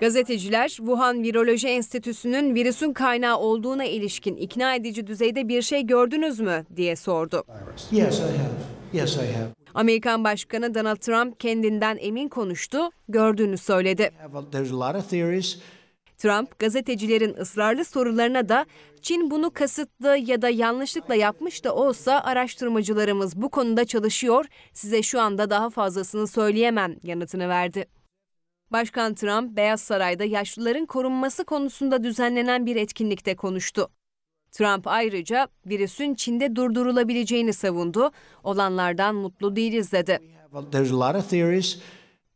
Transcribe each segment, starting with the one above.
Gazeteciler Wuhan Viroloji Enstitüsü'nün virüsün kaynağı olduğuna ilişkin ikna edici düzeyde bir şey gördünüz mü diye sordu. Yes, I have. Yes, I have. Amerikan Başkanı Donald Trump kendinden emin konuştu, gördüğünü söyledi. Trump gazetecilerin ısrarlı sorularına da Çin bunu kasıtlı ya da yanlışlıkla yapmış da olsa araştırmacılarımız bu konuda çalışıyor. Size şu anda daha fazlasını söyleyemem yanıtını verdi. Başkan Trump Beyaz Saray'da yaşlıların korunması konusunda düzenlenen bir etkinlikte konuştu. Trump ayrıca virüsün Çin'de durdurulabileceğini savundu. Olanlardan mutlu değiliz dedi.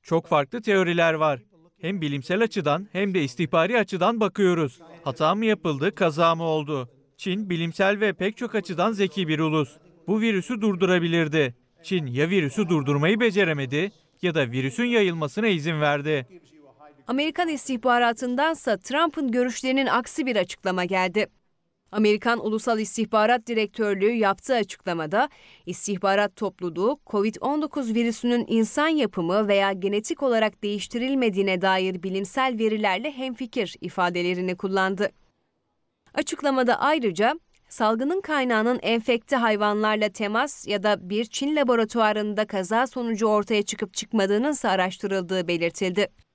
Çok farklı teoriler var. Hem bilimsel açıdan hem de istihbari açıdan bakıyoruz. Hata mı yapıldı, kaza mı oldu? Çin bilimsel ve pek çok açıdan zeki bir ulus. Bu virüsü durdurabilirdi. Çin ya virüsü durdurmayı beceremedi ya da virüsün yayılmasına izin verdi. Amerikan istihbaratındansa Trump'ın görüşlerinin aksi bir açıklama geldi. Amerikan Ulusal İstihbarat Direktörlüğü yaptığı açıklamada istihbarat topluluğu COVID-19 virüsünün insan yapımı veya genetik olarak değiştirilmediğine dair bilimsel verilerle hemfikir ifadelerini kullandı. Açıklamada ayrıca salgının kaynağının enfekte hayvanlarla temas ya da bir Çin laboratuvarında kaza sonucu ortaya çıkıp çıkmadığının ise araştırıldığı belirtildi.